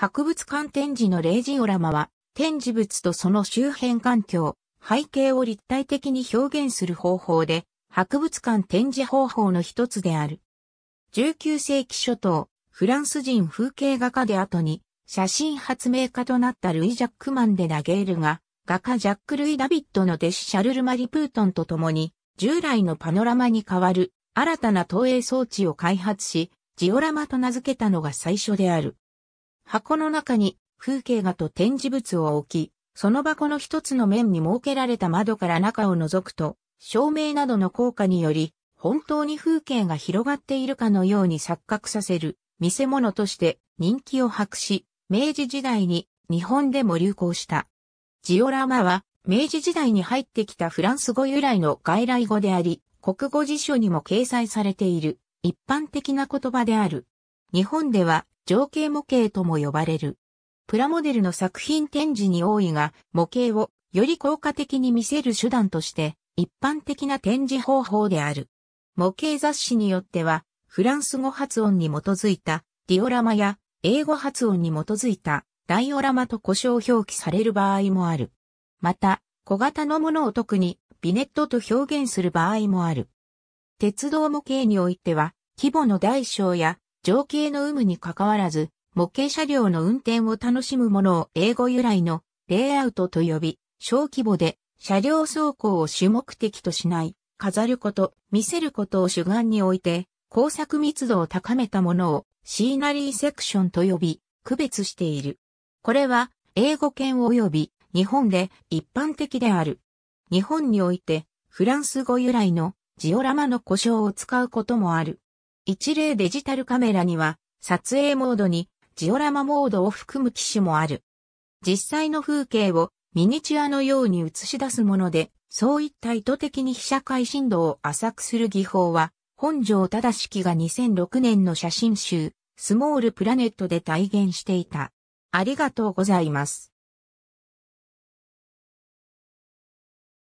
博物館展示のレイジオラマは、展示物とその周辺環境、背景を立体的に表現する方法で、博物館展示方法の一つである。19世紀初頭、フランス人風景画家で後に、写真発明家となったルイ・ジャックマンでナゲールが、画家ジャック・ルイ・ダビットの弟子シャルル・マリプートンと共に、従来のパノラマに代わる新たな投影装置を開発し、ジオラマと名付けたのが最初である。箱の中に風景画と展示物を置き、その箱の一つの面に設けられた窓から中を覗くと、照明などの効果により、本当に風景が広がっているかのように錯覚させる見せ物として人気を博し、明治時代に日本でも流行した。ジオラマは明治時代に入ってきたフランス語由来の外来語であり、国語辞書にも掲載されている一般的な言葉である。日本では情景模型とも呼ばれる。プラモデルの作品展示に多いが、模型をより効果的に見せる手段として、一般的な展示方法である。模型雑誌によっては、フランス語発音に基づいたディオラマや英語発音に基づいたダイオラマと故障表記される場合もある。また、小型のものを特にビネットと表現する場合もある。鉄道模型においては、規模の大小や情景の有無に関わらず、模型車両の運転を楽しむものを英語由来のレイアウトと呼び、小規模で車両走行を主目的としない、飾ること、見せることを主眼において、工作密度を高めたものをシーナリーセクションと呼び、区別している。これは英語圏及び日本で一般的である。日本においてフランス語由来のジオラマの故障を使うこともある。一例デジタルカメラには、撮影モードにジオラマモードを含む機種もある。実際の風景をミニチュアのように映し出すもので、そういった意図的に被写界深度を浅くする技法は、本庄し式が2006年の写真集、スモールプラネットで体現していた。ありがとうございます。